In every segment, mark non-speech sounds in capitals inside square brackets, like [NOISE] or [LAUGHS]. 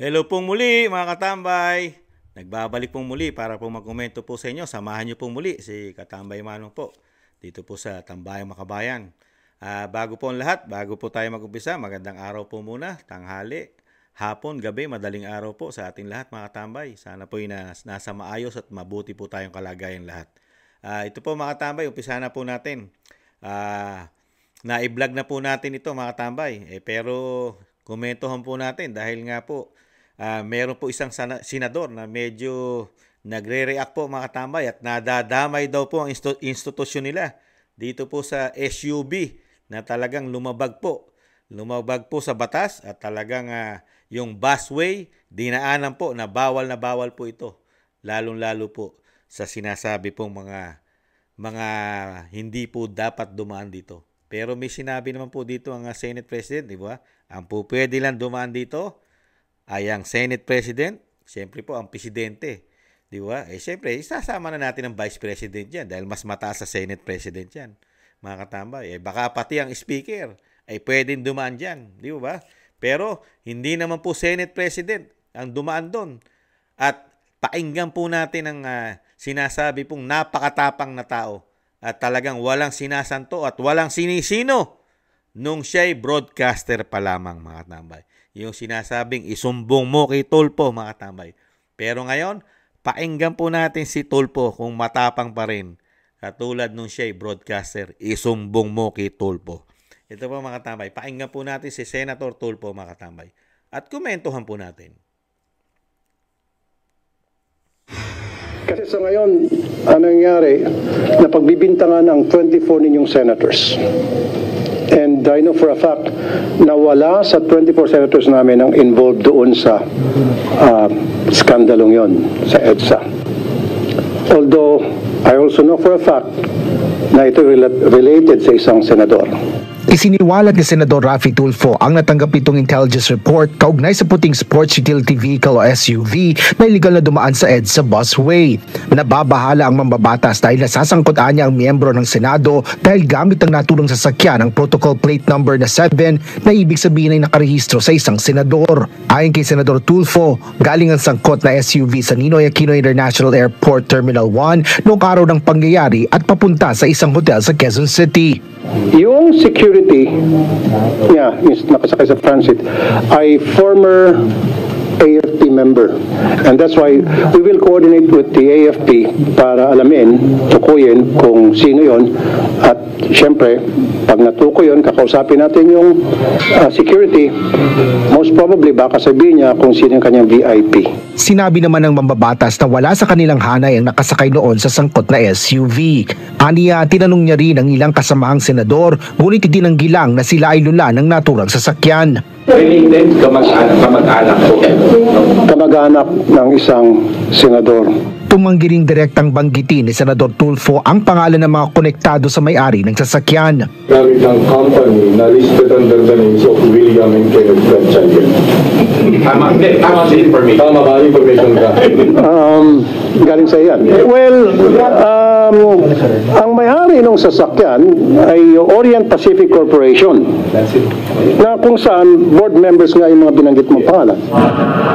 Hello po muli mga katambay. Nagbabalik po muli para pong magkomento po sa inyo. Samahan niyo po muli si Katambay Manong po dito po sa Tambayang Makabayan. Uh, bago po ang lahat, bago po tayo mag-umpisa, magandang araw po muna, tanghali, hapon, gabi, madaling araw po sa ating lahat mga katambay. Sana po na, nasa maayos at mabuti po tayong kalagayan lahat. Uh, ito po mga katambay, umpisa na po natin. Uh, ah, na-vlog na po natin ito mga katambay. Eh, pero komentohan po natin dahil nga po uh, meron po isang sana, senador na medyo nagre-react po mga katambay at nadadamay daw po ang institu- institusyon nila dito po sa SUB na talagang lumabag po. Lumabag po sa batas at talagang uh, yung busway dinaanan po na bawal na bawal po ito. Lalong-lalo po sa sinasabi pong mga mga hindi po dapat dumaan dito. Pero may sinabi naman po dito ang ah, Senate President, di ba? Ang po pwede lang dumaan dito ay ang Senate President, siyempre po ang Presidente. Di ba? Eh siyempre, isasama na natin ang Vice President yan dahil mas mataas sa Senate President yan. Mga katambay, eh baka pati ang Speaker ay pwedeng dumaan dyan. Di ba? Pero hindi naman po Senate President ang dumaan doon. At painggan po natin ang uh, sinasabi pong napakatapang na tao at talagang walang sinasanto at walang sinisino nung siya'y broadcaster pa lamang mga tambay. Yung sinasabing isumbong mo kay Tulpo mga tambay. Pero ngayon, painggan po natin si Tulpo kung matapang pa rin. Katulad nung siya broadcaster, isumbong mo kay Tulpo. Ito po mga tambay, painggan po natin si Senator Tulpo mga tambay. At komentuhan po natin. Kasi sa ngayon, ano nangyari? na pagbibintangan ang 24 ninyong senators involved, I know for a fact, na wala sa 24 senators namin ang involved doon sa uh, skandalong yon sa EDSA. Although, I also know for a fact na ito related sa isang senador. Isiniwalat ni Senador Rafi Tulfo ang natanggap itong intelligence report kaugnay sa puting sports utility vehicle o SUV na iligal na dumaan sa EDSA busway. Nababahala ang mambabatas dahil nasasangkutan niya ang miyembro ng Senado dahil gamit ang naturang sasakyan ang protocol plate number na 7 na ibig sabihin ay nakarehistro sa isang senador. Ayon kay Senador Tulfo, galing ang sangkot na SUV sa Ninoy Aquino International Airport Terminal 1 noong araw ng pangyayari at papunta sa isang hotel sa Quezon City. Yung security niya, yeah, nakasakay sa transit, ay former AFP member. And that's why we will coordinate with the AFP para alamin, tukuyin kung sino yon at syempre, pag natukoy yon, kakausapin natin yung uh, security. Most probably, baka sabihin niya kung sino yung kanyang VIP. Sinabi naman ng mambabatas na wala sa kanilang hanay ang nakasakay noon sa sangkot na SUV. Aniya, tinanong niya rin ang ilang kasamaang senador, ngunit itinanggilang na sila ay lula ng naturang sasakyan. Related kamag-anak kamag-anak po. Kamag-anak ng isang senador. Tumanggi ring direktang banggitin ni Senador Tulfo ang pangalan ng mga konektado sa may-ari ng sasakyan. Gamit ng company na listed under the names of William and Kenneth Bradchanger. Tama, tama the information. Tama ba information ka? um, galing sa iyan. Well, um, ang may-ari ng sasakyan ay Orient Pacific Corporation na kung saan board members nga yung mga binanggit mong pangalan.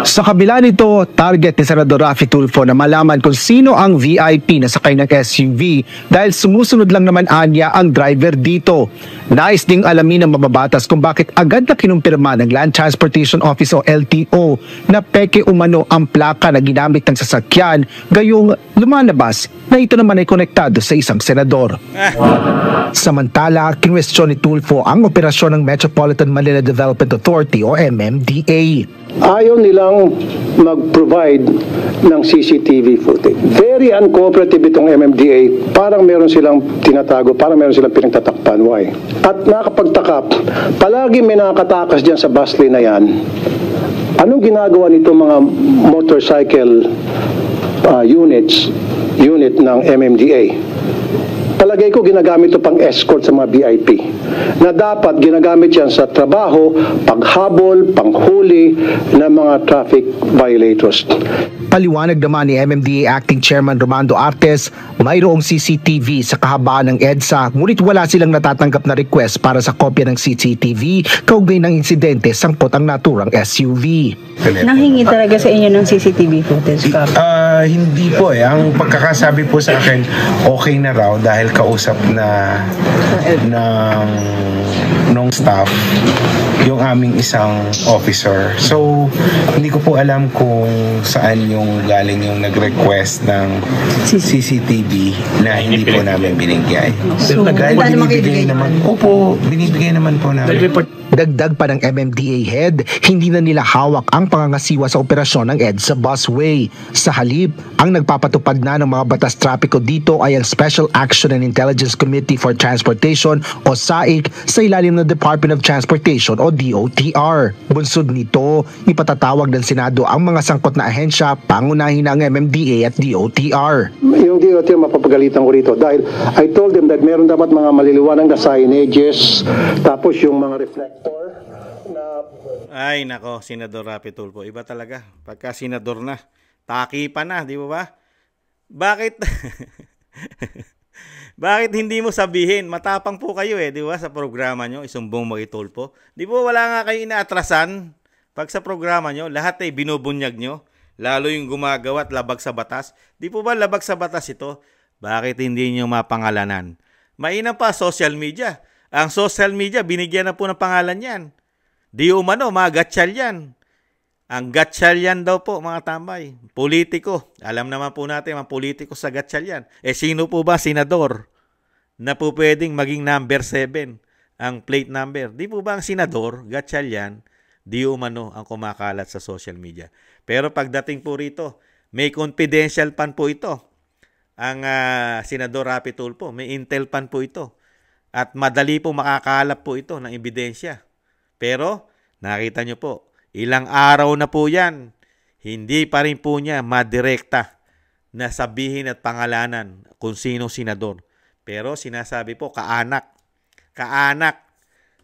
Sa kabila nito, target ni Senador Rafi Tulfo na malaman kung sino ang VIP na sakay ng SUV dahil sumusunod lang naman anya ang driver dito. Nais ding alamin ng mababatas kung bakit agad na kinumpirma ng Land Transportation Office o LTO na peke umano ang plaka na ginamit ng sasakyan gayong lumalabas na ito naman ay konektado sa isang senador. Samantala, kinwestiyon ni Tulfo ang operasyon ng Metropolitan Manila Development Authority o MMDA ayaw nilang mag-provide ng CCTV footage. Very uncooperative itong MMDA. Parang meron silang tinatago, parang meron silang pinagtatakpan. Why? At nakapagtakap, palagi may nakatakas dyan sa bus lane na yan. Anong ginagawa nito mga motorcycle uh, units, unit ng MMDA? palagay ko ginagamit ito pang escort sa mga VIP na dapat ginagamit yan sa trabaho, paghabol, panghuli ng mga traffic violators. Paliwanag naman ni MMDA Acting Chairman Romando Artes, mayroong CCTV sa kahabaan ng EDSA ngunit wala silang natatanggap na request para sa kopya ng CCTV kaugnay ng insidente sang ang naturang SUV. Nahingi talaga sa inyo ng CCTV footage ka? Uh, ah, hindi po eh. Ang pagkakasabi po sa akin, okay na raw dahil kausap na ng nung staff yung aming isang officer. So, hindi ko po alam kung saan yung galing yung nag-request ng CCTV na hindi po namin binigyan. So, Pero nagay, binibigay naman. Opo, binibigay naman po namin. Nag-report Dagdag pa ng MMDA head, hindi na nila hawak ang pangangasiwa sa operasyon ng EDSA busway. Sa halip, ang nagpapatupad na ng mga batas trapiko dito ay ang Special Action and Intelligence Committee for Transportation o SAIC sa ilalim ng Department of Transportation o DOTR. Bunsod nito, ipatatawag ng Senado ang mga sangkot na ahensya pangunahin ang MMDA at DOTR. Yung DOTR mapapagalitan ko rito dahil I told them that meron dapat mga maliliwanag na signages tapos yung mga reflect ay nako, Senador Rapi po. Iba talaga. Pagka senador na, taki pa na, di ba ba? Bakit? [LAUGHS] Bakit hindi mo sabihin? Matapang po kayo eh, di ba? Sa programa nyo, isumbong magitulpo. Di ba wala nga kayo inaatrasan? Pag sa programa nyo, lahat ay binubunyag nyo. Lalo yung gumagawa at labag sa batas. Di po ba labag sa batas ito? Bakit hindi nyo mapangalanan? Mainam pa social media. Ang social media, binigyan na po ng pangalan yan. Di umano, mga gatsyalyan. Ang yan daw po, mga tambay. Politiko. Alam naman po natin, mga politiko sa yan. Eh, sino po ba, senador, na po pwedeng maging number 7 ang plate number? Di po ba ang senador, gatsyalyan, di umano ang kumakalat sa social media? Pero pagdating po rito, may confidential pan po ito. Ang uh, senador Rapi po, may intel pan po ito. At madali po makakalap po ito ng ebidensya pero nakita nyo po, ilang araw na po yan, hindi pa rin po niya madirekta na sabihin at pangalanan kung sino senador. Pero sinasabi po, kaanak. Kaanak.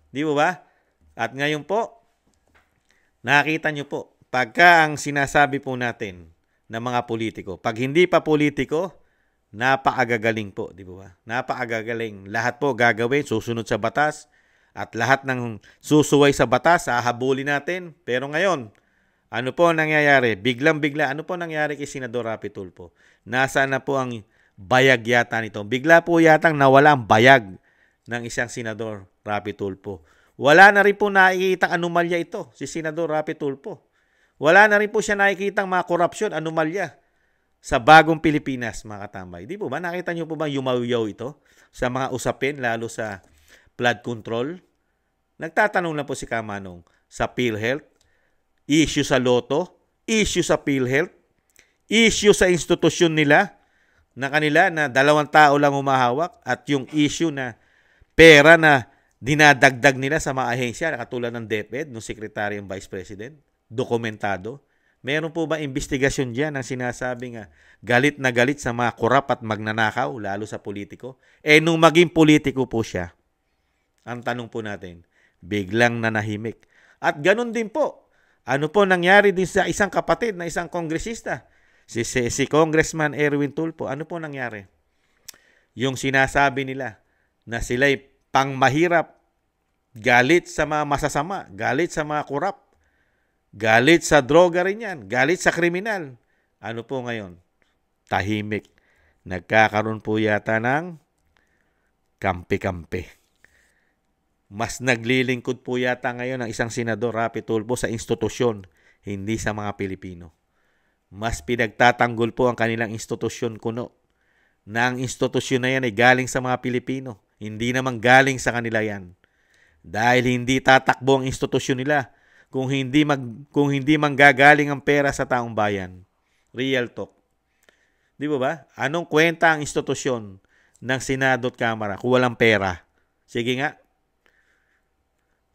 Di ba ba? At ngayon po, nakita nyo po, pagka ang sinasabi po natin ng mga politiko, pag hindi pa politiko, napaagagaling po, di ba? Napaagagaling. Lahat po gagawin, susunod sa batas, at lahat ng susuway sa batas hahabulin natin. Pero ngayon, ano po nangyayari? Biglang-bigla, ano po nangyari kay Senador Rapi Tulpo? Nasaan na po ang bayag yata nito? Bigla po yatang nawala ang bayag ng isang Senador Rapi Tulpo. Wala na rin po nakikitang anomalya ito, si Senador Rapi Tulpo. Wala na rin po siya nakikitang mga korupsyon, anomalya sa bagong Pilipinas, mga katambay. Di po ba? Nakita niyo po ba yumawiyaw ito sa mga usapin, lalo sa blood control? Nagtatanong lang po si Kamanong sa PhilHealth, issue sa loto, issue sa PhilHealth, issue sa institusyon nila na kanila na dalawang tao lang humahawak at yung issue na pera na dinadagdag nila sa mga ahensya katulad ng DepEd, ng Secretary ng Vice President, dokumentado. Meron po ba investigasyon diyan ang sinasabi nga galit na galit sa mga kurap at magnanakaw, lalo sa politiko? Eh, nung maging politiko po siya, ang tanong po natin, biglang nanahimik. At ganun din po, ano po nangyari din sa isang kapatid na isang kongresista? Si, si, si Congressman Erwin Tulpo, ano po nangyari? Yung sinasabi nila na sila'y pangmahirap, galit sa mga masasama, galit sa mga kurap, galit sa droga rin yan, galit sa kriminal. Ano po ngayon? Tahimik. Nagkakaroon po yata ng kampi-kampi. Mas naglilingkod po yata ngayon ang isang senador, Rapi Tulfo, sa institusyon, hindi sa mga Pilipino. Mas pinagtatanggol po ang kanilang institusyon kuno na ang institusyon na yan ay galing sa mga Pilipino. Hindi naman galing sa kanila yan. Dahil hindi tatakbo ang institusyon nila kung hindi mag kung hindi manggagaling ang pera sa taong bayan. Real talk. Di ba ba? Anong kwenta ang institusyon ng Senado at Kamara kung walang pera? Sige nga,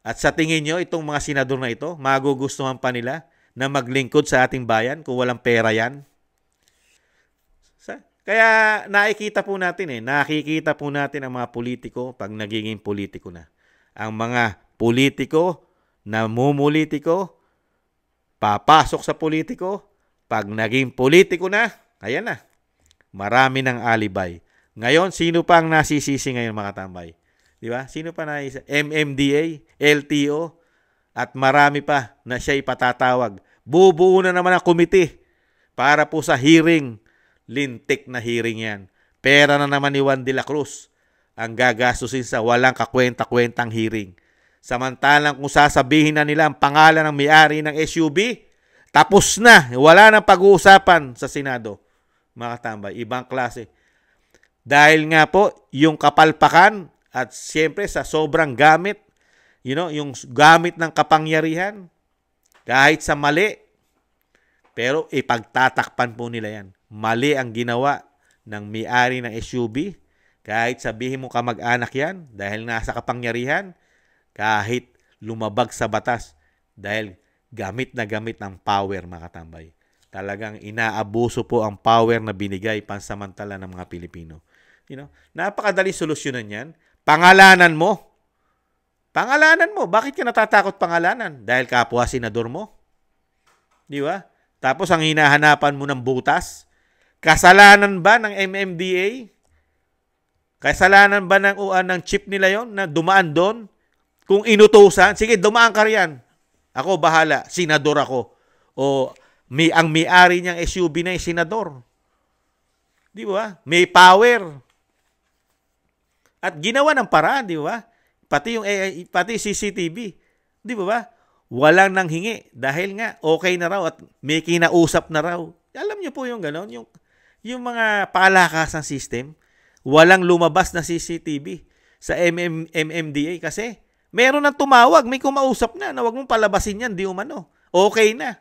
at sa tingin nyo, itong mga senador na ito, magugustuhan pa nila na maglingkod sa ating bayan kung walang pera yan? Kaya nakikita po natin eh, nakikita po natin ang mga politiko pag nagiging politiko na. Ang mga politiko, namumulitiko, papasok sa politiko, pag naging politiko na, ayan na, marami ng alibay. Ngayon, sino pa ang nasisisi ngayon mga tambay? Di ba? Sino pa na isa? MMDA, LTO, at marami pa na siya ipatatawag. Bubuo na naman ang komite para po sa hearing. Lintik na hearing yan. Pera na naman ni Juan de la Cruz ang gagastusin sa walang kakwenta-kwentang hearing. Samantalang kung sasabihin na nila ang pangalan ng may-ari ng SUV, tapos na. Wala nang pag-uusapan sa Senado. Mga tambay, ibang klase. Dahil nga po, yung kapalpakan at siyempre sa sobrang gamit, you know, yung gamit ng kapangyarihan, kahit sa mali, pero ipagtatakpan po nila yan. Mali ang ginawa ng may-ari ng SUV, kahit sabihin mo kamag-anak yan, dahil nasa kapangyarihan, kahit lumabag sa batas, dahil gamit na gamit ng power, makatambay. Talagang inaabuso po ang power na binigay pansamantala ng mga Pilipino. You know, napakadali solusyonan yan Pangalanan mo. Pangalanan mo. Bakit ka natatakot pangalanan? Dahil kapwa senador mo. Di ba? Tapos ang hinahanapan mo ng butas. Kasalanan ba ng MMDA? Kasalanan ba ng, uh, ng chip nila yon na dumaan doon? Kung inutusan, sige, dumaan ka riyan. Ako bahala, senador ako. O may, ang may-ari niyang SUV na yung senador. Di ba? May power. At ginawa ng paraan, di ba? Pati yung AI, pati CCTV, di ba ba? Walang nang hingi dahil nga okay na raw at may kinausap na raw. Alam niyo po yung ganon, yung, yung mga palakas ng system, walang lumabas na CCTV sa MM, MMDA kasi meron nang tumawag, may kumausap na na wag mong palabasin yan, di umano. Okay na.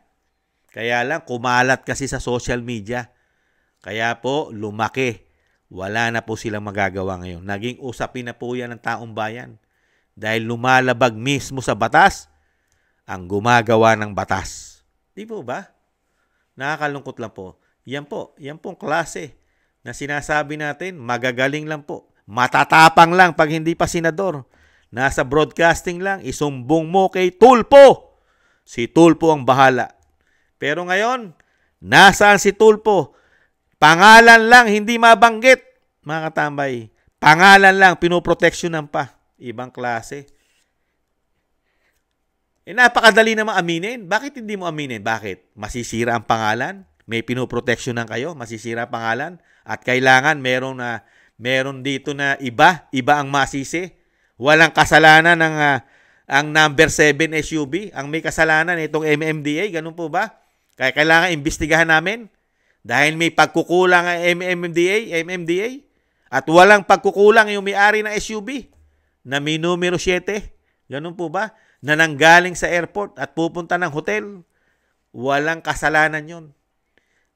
Kaya lang, kumalat kasi sa social media. Kaya po, lumaki wala na po silang magagawa ngayon. Naging usapin na po yan ng taong bayan dahil lumalabag mismo sa batas ang gumagawa ng batas. Di po ba? Nakakalungkot lang po. Yan po, yan pong klase na sinasabi natin, magagaling lang po. Matatapang lang pag hindi pa senador. Nasa broadcasting lang, isumbong mo kay Tulpo. Si Tulpo ang bahala. Pero ngayon, nasaan si Tulpo? Pangalan lang, hindi mabanggit. Mga katambay, pangalan lang, pinoproteksyonan pa. Ibang klase. Eh, napakadali naman aminin. Bakit hindi mo aminin? Bakit? Masisira ang pangalan? May pinoproteksyonan kayo? Masisira ang pangalan? At kailangan meron na meron dito na iba, iba ang masisi. Walang kasalanan ng uh, ang number 7 SUV, ang may kasalanan itong MMDA, ganun po ba? Kaya kailangan imbestigahan namin dahil may pagkukulang ang MMDA, MMDA at walang pagkukulang yung may-ari ng SUV na may numero 7. Ganun po ba? Na nanggaling sa airport at pupunta ng hotel. Walang kasalanan yon.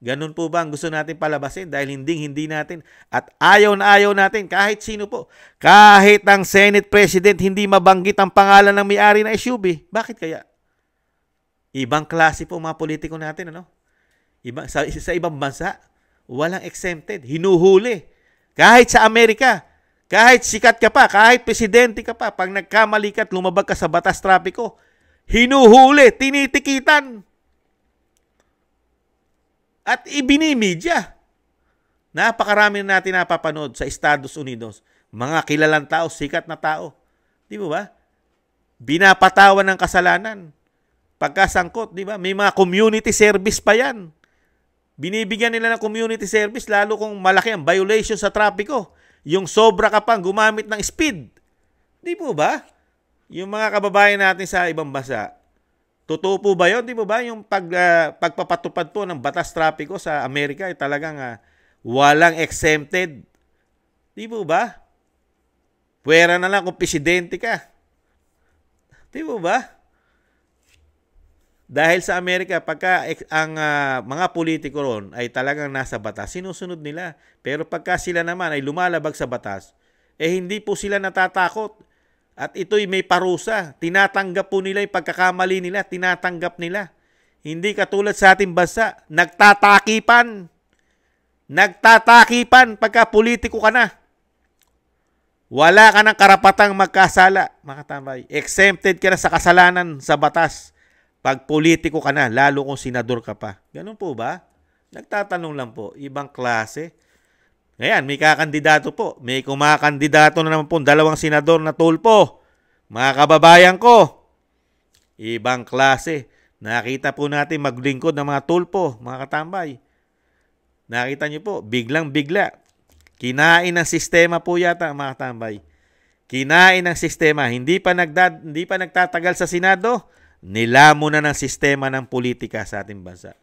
Ganun po ba ang gusto natin palabasin dahil hindi hindi natin at ayaw na ayaw natin kahit sino po. Kahit ang Senate President hindi mabanggit ang pangalan ng may-ari ng SUV, bakit kaya? Ibang klase po mga politiko natin ano? Iba, sa, sa ibang bansa, walang exempted. Hinuhuli. Kahit sa Amerika, kahit sikat ka pa, kahit presidente ka pa, pag nagkamali ka at lumabag ka sa batas trapiko, hinuhuli, tinitikitan. At ibinimidya. Napakarami na natin napapanood sa Estados Unidos. Mga kilalang tao, sikat na tao. Di ba ba? Binapatawan ng kasalanan. Pagkasangkot, di ba? May mga community service pa yan binibigyan nila ng community service lalo kung malaki ang violation sa trapiko. Yung sobra ka pang gumamit ng speed. Di po ba? Yung mga kababayan natin sa ibang bansa, totoo po ba yun? Di po ba? Yung pag, uh, pagpapatupad po ng batas trapiko sa Amerika ay eh, talagang uh, walang exempted. Di po ba? Pwera na lang kung presidente ka. Di po ba? Dahil sa Amerika, pagka ang uh, mga politiko ron ay talagang nasa batas, sinusunod nila. Pero pagka sila naman ay lumalabag sa batas, eh hindi po sila natatakot. At ito'y may parusa. Tinatanggap po nila yung pagkakamali nila, tinatanggap nila. Hindi katulad sa ating bansa, nagtatakipan. Nagtatakipan pagka politiko ka na. Wala ka ng karapatang magkasala, mga Exempted ka na sa kasalanan sa batas pag politiko ka na, lalo kung senador ka pa. Ganun po ba? Nagtatanong lang po, ibang klase. Ngayon, may kakandidato po. May kumakandidato na naman po, dalawang senador na tulpo. Mga kababayan ko, ibang klase. Nakita po natin maglingkod ng mga tulpo, mga katambay. Nakita niyo po, biglang-bigla. Kinain ng sistema po yata, mga katambay. Kinain ng sistema. Hindi pa, nagdad, hindi pa nagtatagal sa Senado, Nilamo na ng sistema ng politika sa ating bansa,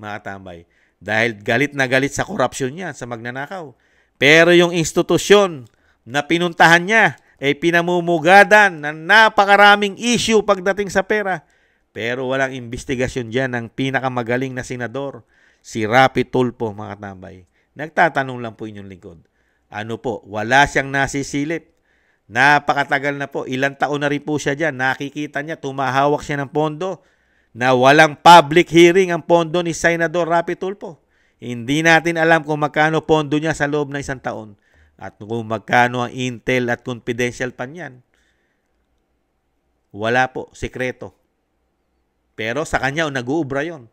mga tambay. Dahil galit na galit sa korupsyon niya, sa magnanakaw. Pero yung institusyon na pinuntahan niya ay pinamumugadan ng napakaraming issue pagdating sa pera. Pero walang investigasyon diyan ng pinakamagaling na senador, si Rapi Tulpo, mga tambay. Nagtatanong lang po inyong lingkod. Ano po, wala siyang nasisilip Napakatagal na po. Ilang taon na rin po siya dyan. Nakikita niya, tumahawak siya ng pondo na walang public hearing ang pondo ni Senador Rapi Tulfo. Hindi natin alam kung magkano pondo niya sa loob ng isang taon at kung magkano ang intel at confidential pa niyan. Wala po, sikreto. Pero sa kanya nag-uubra yon.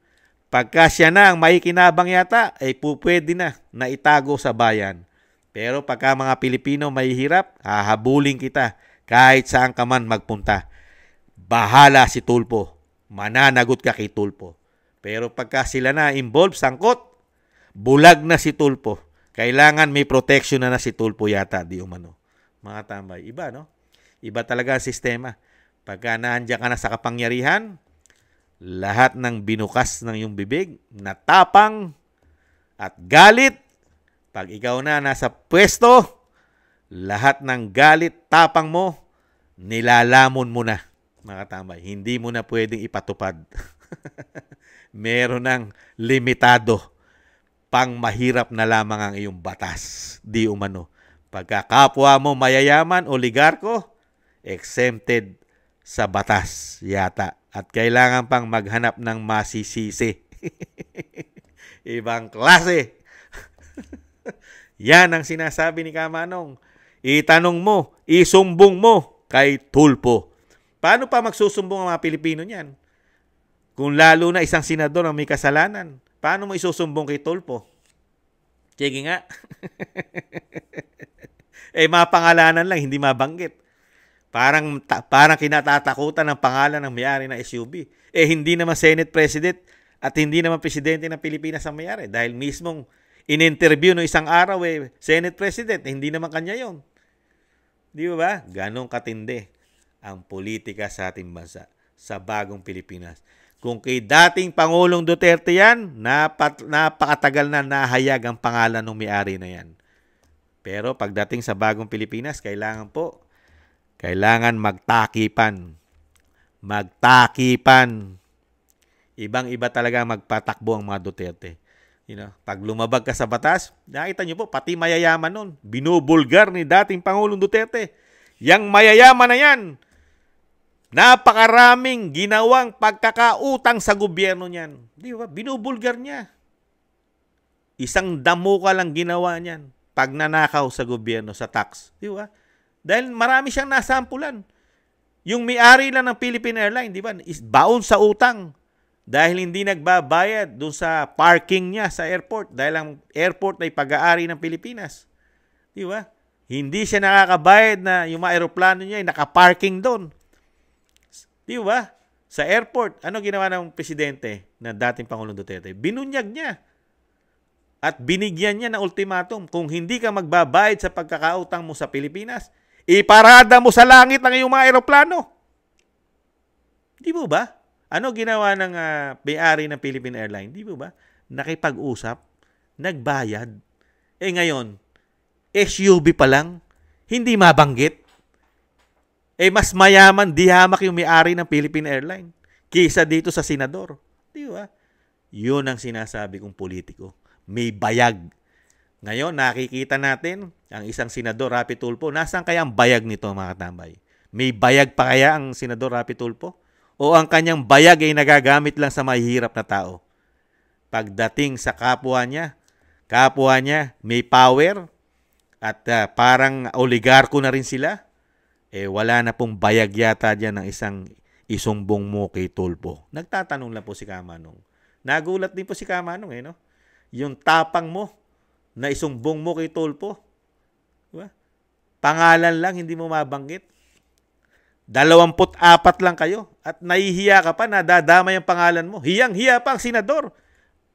Pagka siya na ang makikinabang yata, ay eh, pupwede na na itago sa bayan. Pero pagka mga Pilipino may hirap, hahabulin kita kahit saan ka man magpunta. Bahala si Tulpo. Mananagot ka kay Tulpo. Pero pagka sila na involved, sangkot, bulag na si Tulpo. Kailangan may protection na na si Tulpo yata, di umano. Mga tambay, iba no? Iba talaga ang sistema. Pagka naandyan ka na sa kapangyarihan, lahat ng binukas ng iyong bibig, natapang at galit pag ikaw na nasa pwesto, lahat ng galit tapang mo, nilalamon mo na. Mga hindi mo na pwedeng ipatupad. [LAUGHS] Meron ng limitado. Pang mahirap na lamang ang iyong batas. Di umano. Pagka kapwa mo mayayaman, oligarko, exempted sa batas yata. At kailangan pang maghanap ng masisisi. [LAUGHS] Ibang klase. [LAUGHS] Yan ang sinasabi ni Kamanong. Itanong mo, isumbong mo kay Tulpo. Paano pa magsusumbong ang mga Pilipino niyan? Kung lalo na isang senador ang may kasalanan, paano mo isusumbong kay Tulpo? Sige nga. [LAUGHS] eh, mapangalanan lang, hindi mabanggit. Parang, ta- parang kinatatakutan ng pangalan ng mayari ng SUV. Eh, hindi naman Senate President at hindi naman Presidente ng Pilipinas ang mayari dahil mismong in-interview no isang araw eh, Senate President, eh, hindi naman kanya yon. Di ba ba? katindi ang politika sa ating bansa, sa bagong Pilipinas. Kung kay dating Pangulong Duterte yan, napat, napakatagal na nahayag ang pangalan ng may-ari na yan. Pero pagdating sa bagong Pilipinas, kailangan po, kailangan magtakipan. Magtakipan. Ibang-iba talaga magpatakbo ang mga Duterte. You know, pag lumabag ka sa batas, nakita niyo po, pati mayayaman nun, binubulgar ni dating Pangulong Duterte. Yang mayayaman na yan, napakaraming ginawang pagkakautang sa gobyerno niyan. Di ba? Binubulgar niya. Isang damo ka lang ginawa niyan pag nanakaw sa gobyerno sa tax. Di ba? Dahil marami siyang nasampulan. Yung may-ari lang ng Philippine Airlines, di ba? Is baon sa utang dahil hindi nagbabayad doon sa parking niya sa airport dahil ang airport ay pag-aari ng Pilipinas. Di ba? Hindi siya nakakabayad na yung mga aeroplano niya ay nakaparking doon. Di ba? Sa airport, ano ginawa ng presidente na dating Pangulong Duterte? Binunyag niya. At binigyan niya ng ultimatum, kung hindi ka magbabayad sa pagkakautang mo sa Pilipinas, iparada mo sa langit ang iyong mga aeroplano. Di ba ba? Ano ginawa ng ah, may-ari ng Philippine Airlines? Di ba? Nakipag-usap, nagbayad. Eh ngayon, SUV pa lang, hindi mabanggit. Eh mas mayaman, di hamak yung may-ari ng Philippine Airlines kaysa dito sa senador. Di ba? Yun ang sinasabi kong politiko. May bayag. Ngayon, nakikita natin ang isang senador, Rapi Tulpo. Nasaan kaya ang bayag nito, mga katambay? May bayag pa kaya ang senador Rapi Tulpo? o ang kanyang bayag ay nagagamit lang sa mahihirap na tao. Pagdating sa kapwa niya, kapwa niya may power at uh, parang oligarko na rin sila, eh wala na pong bayag yata dyan ng isang isumbong mo kay Tulpo. Nagtatanong lang po si Kamanong. Nagulat din po si Kamanong eh, no? Yung tapang mo na isumbong mo kay Tulpo. Diba? Pangalan lang, hindi mo mabanggit 24 lang kayo at nahihiya ka pa, nadadama yung pangalan mo. Hiyang-hiya pa ang senador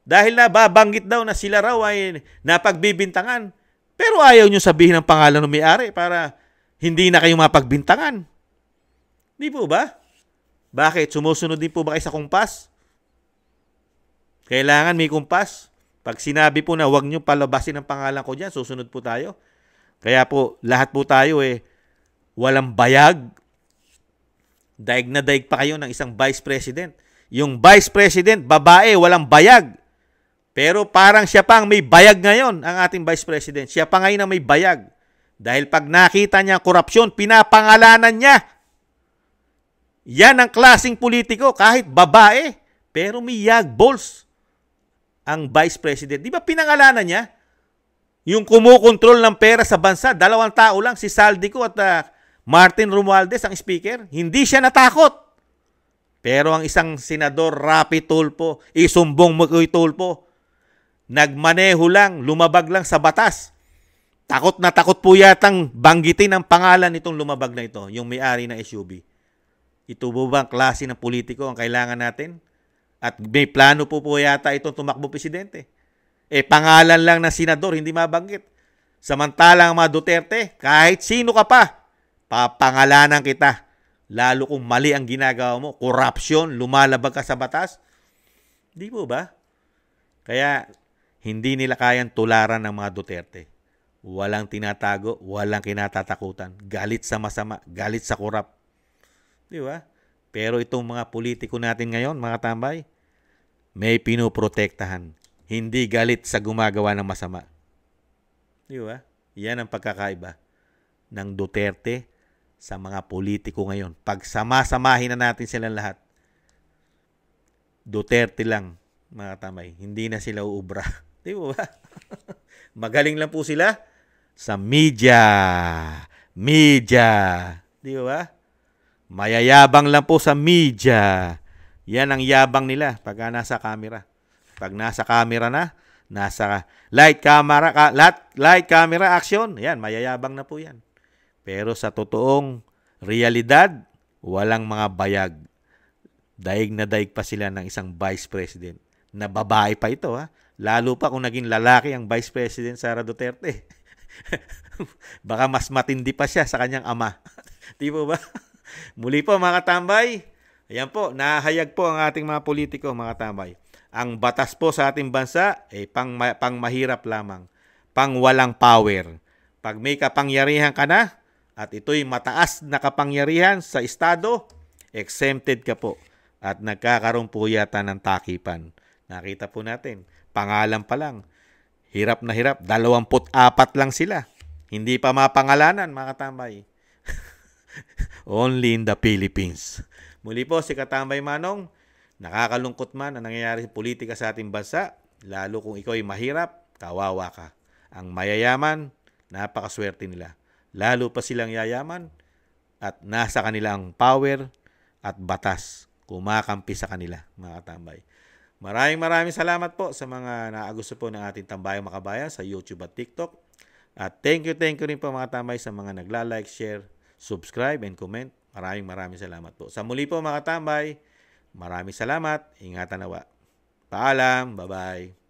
dahil na babanggit daw na sila raw ay napagbibintangan. Pero ayaw nyo sabihin ang pangalan ng may-ari para hindi na kayo mapagbintangan. Di po ba? Bakit? Sumusunod din po ba kayo sa kumpas? Kailangan may kumpas. Pag sinabi po na huwag nyo palabasin ang pangalan ko dyan, susunod po tayo. Kaya po, lahat po tayo eh, walang bayag, Daig na daig pa kayo ng isang vice president. Yung vice president, babae, walang bayag. Pero parang siya pang may bayag ngayon, ang ating vice president. Siya pa ngayon ang may bayag. Dahil pag nakita niya ang korupsyon, pinapangalanan niya. Yan ang klasing politiko, kahit babae. Pero may yag balls ang vice president. Di ba pinangalanan niya? Yung kumukontrol ng pera sa bansa, dalawang tao lang, si Saldico at uh, Martin Romualdez ang speaker, hindi siya natakot. Pero ang isang senador, Rapi Tulpo, isumbong mo kay Tulpo, nagmaneho lang, lumabag lang sa batas. Takot na takot po yatang banggitin ang pangalan nitong lumabag na ito, yung may-ari ng SUV. Ito po ba ang klase ng politiko ang kailangan natin? At may plano po po yata itong tumakbo presidente. Eh, pangalan lang ng senador, hindi mabanggit. Samantalang mga Duterte, kahit sino ka pa, papangalanan kita. Lalo kung mali ang ginagawa mo, corruption, lumalabag ka sa batas. Di po ba? Kaya hindi nila kayang tularan ng mga Duterte. Walang tinatago, walang kinatatakutan. Galit sa masama, galit sa korap. Di ba? Pero itong mga politiko natin ngayon, mga tambay, may pinoprotektahan. Hindi galit sa gumagawa ng masama. Di ba? Yan ang pagkakaiba ng Duterte sa mga politiko ngayon. Pag sama na natin silang lahat, Duterte lang, mga tamay. Hindi na sila uubra. [LAUGHS] Di ba? [LAUGHS] Magaling lang po sila sa media. Media. Di ba? Mayayabang lang po sa media. Yan ang yabang nila pag nasa camera. Pag nasa camera na, nasa light camera, light, light camera action. Yan, mayayabang na po yan. Pero sa totoong realidad, walang mga bayag. Daig na daig pa sila ng isang vice president. Na babae pa ito ha. Lalo pa kung naging lalaki ang vice president Sara Duterte. [LAUGHS] Baka mas matindi pa siya sa kanyang ama. [LAUGHS] Di po ba? [LAUGHS] Muli po mga katambay. Ayan po, nahayag po ang ating mga politiko mga katambay. Ang batas po sa ating bansa ay eh, pang, pang mahirap lamang. Pang walang power. Pag may kapangyarihan ka na, at ito'y mataas na kapangyarihan sa estado, exempted ka po at nagkakaroon po yata ng takipan. Nakita po natin, pangalan pa lang, hirap na hirap, 24 lang sila. Hindi pa mapangalanan mga katambay. [LAUGHS] Only in the Philippines. Muli po si Katambay Manong, nakakalungkot man ang nangyayari sa politika sa ating bansa, lalo kung ikaw ay mahirap, kawawa ka. Ang mayayaman, napakaswerte nila. Lalo pa silang yayaman at nasa kanila ang power at batas. Kumakampi sa kanila, mga katambay. Maraming maraming salamat po sa mga naagusto po ng ating tambayang makabayan sa YouTube at TikTok. At thank you, thank you rin po mga tambay sa mga nagla-like, share, subscribe, and comment. Maraming maraming salamat po. Sa muli po mga tambay, maraming salamat. Ingatan nawa. Paalam. Bye-bye.